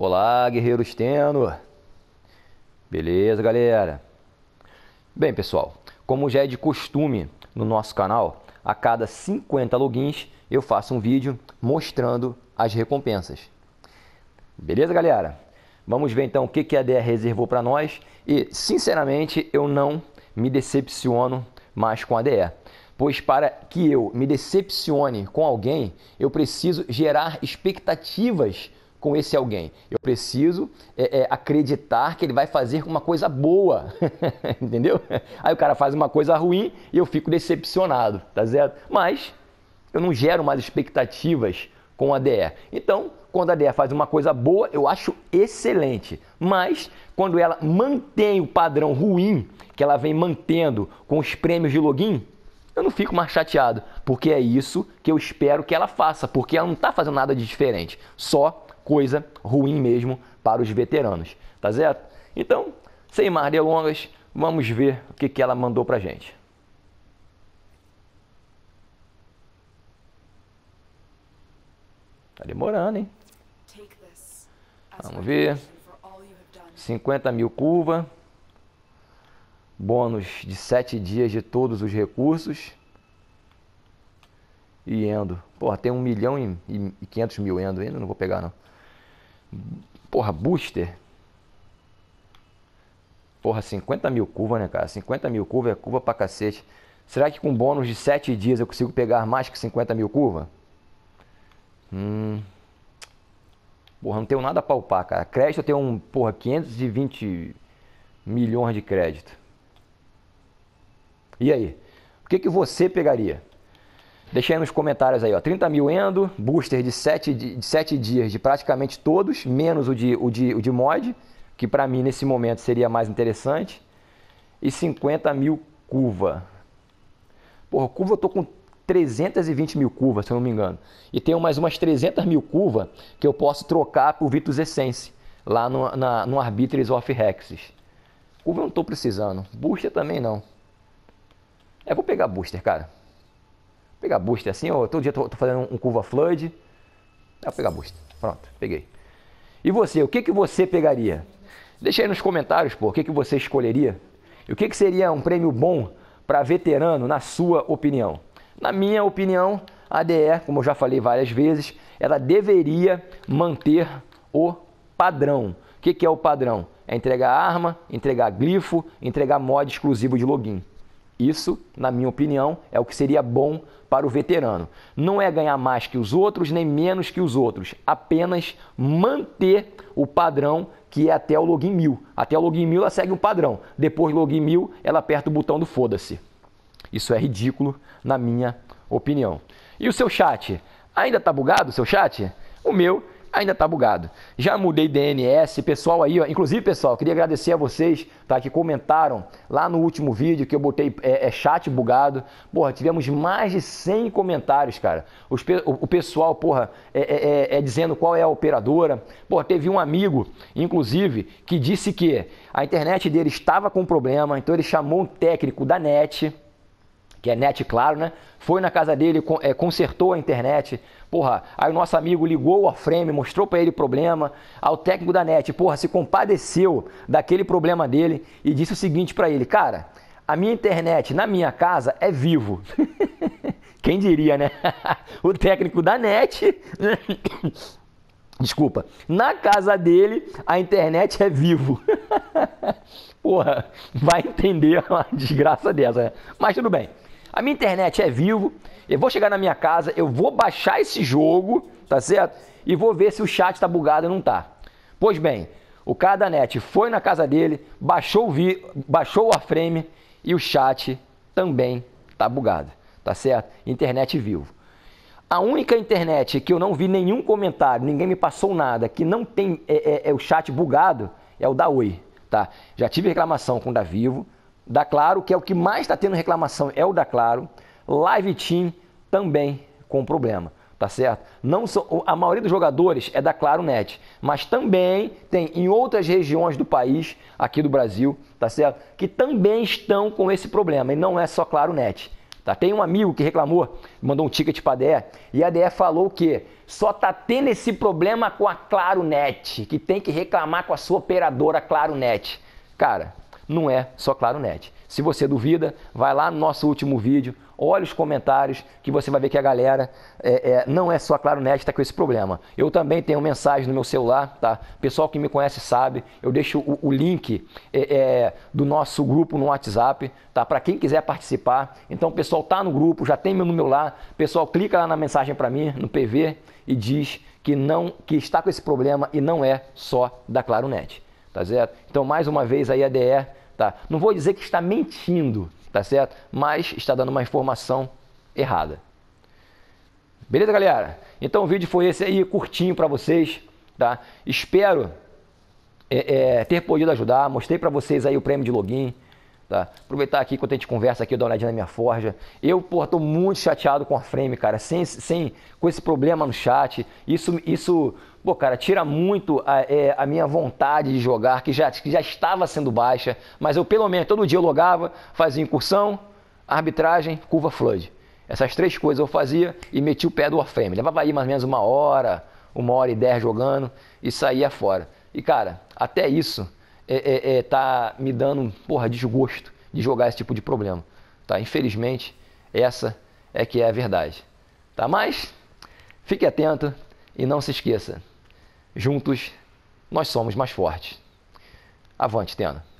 Olá, guerreiros Teno. Beleza, galera? Bem, pessoal, como já é de costume no nosso canal, a cada 50 logins eu faço um vídeo mostrando as recompensas. Beleza, galera? Vamos ver então o que a DR reservou para nós e, sinceramente, eu não me decepciono mais com a DE. Pois para que eu me decepcione com alguém, eu preciso gerar expectativas com esse alguém. Eu preciso é, é, acreditar que ele vai fazer uma coisa boa, entendeu? Aí o cara faz uma coisa ruim e eu fico decepcionado, tá certo? Mas eu não gero mais expectativas com a DE. Então, quando a DE faz uma coisa boa, eu acho excelente. Mas quando ela mantém o padrão ruim que ela vem mantendo com os prêmios de login, eu não fico mais chateado, porque é isso que eu espero que ela faça, porque ela não está fazendo nada de diferente, só coisa ruim mesmo para os veteranos, tá certo? Então, sem mais delongas, vamos ver o que, que ela mandou pra gente. Tá demorando, hein? Vamos ver. 50 mil curva. Bônus de 7 dias de todos os recursos. E endo. Pô, tem 1 milhão e 500 mil endo ainda, não vou pegar não. Porra, booster. Porra, 50 mil curvas, né, cara? 50 mil curvas é curva pra cacete. Será que com bônus de 7 dias eu consigo pegar mais que 50 mil curvas? Hum. Porra, não tenho nada pra upar, cara. Crédito eu tenho, um, porra, 520 milhões de crédito. E aí? O que, que você pegaria? Deixei aí nos comentários aí, ó. 30 mil endo, booster de 7, de 7 dias de praticamente todos, menos o de, o de, o de mod, que para mim nesse momento seria mais interessante. E 50 mil curva. Porra, curva eu tô com 320 mil curvas, se eu não me engano. E tenho mais umas 300 mil curva que eu posso trocar por Vitus Essence, lá no, na, no Arbitris of Hexes. Curva eu não tô precisando. Booster também não. É, vou pegar booster, cara pegar booster assim, ó, todo dia tô, tô fazendo um, curva flood. Vou pegar booster. Pronto, peguei. E você, o que, que você pegaria? Deixa aí nos comentários, pô, o que, que você escolheria? E o que, que seria um prêmio bom para veterano, na sua opinião? Na minha opinião, a DE, como eu já falei várias vezes, ela deveria manter o padrão. O que, que é o padrão? É entregar arma, entregar glifo entregar mod exclusivo de login. Isso, na minha opinião, é o que seria bom para o veterano. Não é ganhar mais que os outros nem menos que os outros, apenas manter o padrão que é até o login mil. Até o login mil ela segue o padrão. Depois do login mil, ela aperta o botão do foda-se. Isso é ridículo, na minha opinião. E o seu chat? Ainda tá bugado o seu chat? O meu ainda tá bugado. Já mudei DNS, pessoal aí, ó, inclusive pessoal, queria agradecer a vocês tá, que comentaram lá no último vídeo que eu botei é, é chat bugado. Porra, tivemos mais de 100 comentários, cara. Os, o, o, pessoal, porra, é é, é, é, dizendo qual é a operadora. Porra, teve um amigo, inclusive, que disse que a internet dele estava com problema, então ele chamou um técnico da NET, que é net claro, né? Foi na casa dele, é, consertou a internet. Porra, aí o nosso amigo ligou a frame, mostrou para ele o problema. o técnico da net, porra, se compadeceu daquele problema dele e disse o seguinte para ele: Cara, a minha internet na minha casa é vivo. Quem diria, né? o técnico da net. Desculpa. Na casa dele, a internet é vivo. Porra, vai entender uma desgraça dessa, né? Mas tudo bem. A minha internet é vivo. Eu vou chegar na minha casa, eu vou baixar esse jogo, tá certo? E vou ver se o chat tá bugado ou não tá. Pois bem, o cara da net foi na casa dele, baixou o, vi, baixou o e o chat também tá bugado, tá certo? Internet vivo. A única internet que eu não vi nenhum comentário, ninguém me passou nada, que não tem é, é, é o chat bugado, é o da Oi, tá? Já tive reclamação com o da Vivo, da Claro, que é o que mais está tendo reclamação, é o da Claro. Live Team também com problema, tá certo? Não a maioria dos jogadores é da Claro Net, mas também tem em outras regiões do país, aqui do Brasil, tá certo? Que também estão com esse problema e não é só Claro Net. Tá? Tem um amigo que reclamou, mandou um ticket para a DE e a DE falou que só tá tendo esse problema com a Claro Net, que tem que reclamar com a sua operadora Claro Net. Cara, não é só Claro Net. Se você duvida, vai lá no nosso último vídeo, olha os comentários, que você vai ver que a galera é, é, não é só Claro Net está com esse problema. Eu também tenho mensagem no meu celular, tá? Pessoal que me conhece sabe, eu deixo o, o link é, é do nosso grupo no WhatsApp, tá? Para quem quiser participar. Então, o pessoal tá no grupo, já tem meu número lá. Pessoal, clica lá na mensagem para mim no PV e diz que não que está com esse problema e não é só da Claro Net tá certo? Então, mais uma vez, a IADE, tá? Não vou dizer que está mentindo, tá certo? Mas está dando uma informação errada. Beleza, galera? Então, o vídeo foi esse aí, curtinho para vocês, tá? Espero é, é, ter podido ajudar. Mostrei para vocês aí o prêmio de login. Tá? Aproveitar aqui quando a gente conversa aqui, eu dou uma olhadinha na minha forja. Eu, pô, tô muito chateado com a frame, cara, sem, sem, com esse problema no chat. Isso, isso pô, cara, tira muito a, é, a minha vontade de jogar, que já, que já estava sendo baixa, mas eu pelo menos todo dia eu logava, fazia incursão, arbitragem, curva flood. Essas três coisas eu fazia e meti o pé do Warframe. Levava aí mais ou menos uma hora, uma hora e dez jogando e saía fora. E cara, até isso é, é, é, tá me dando, porra, desgosto de jogar esse tipo de problema, tá? Infelizmente, essa é que é a verdade, tá? Mas fique atento e não se esqueça, juntos nós somos mais fortes. Avante, Tena!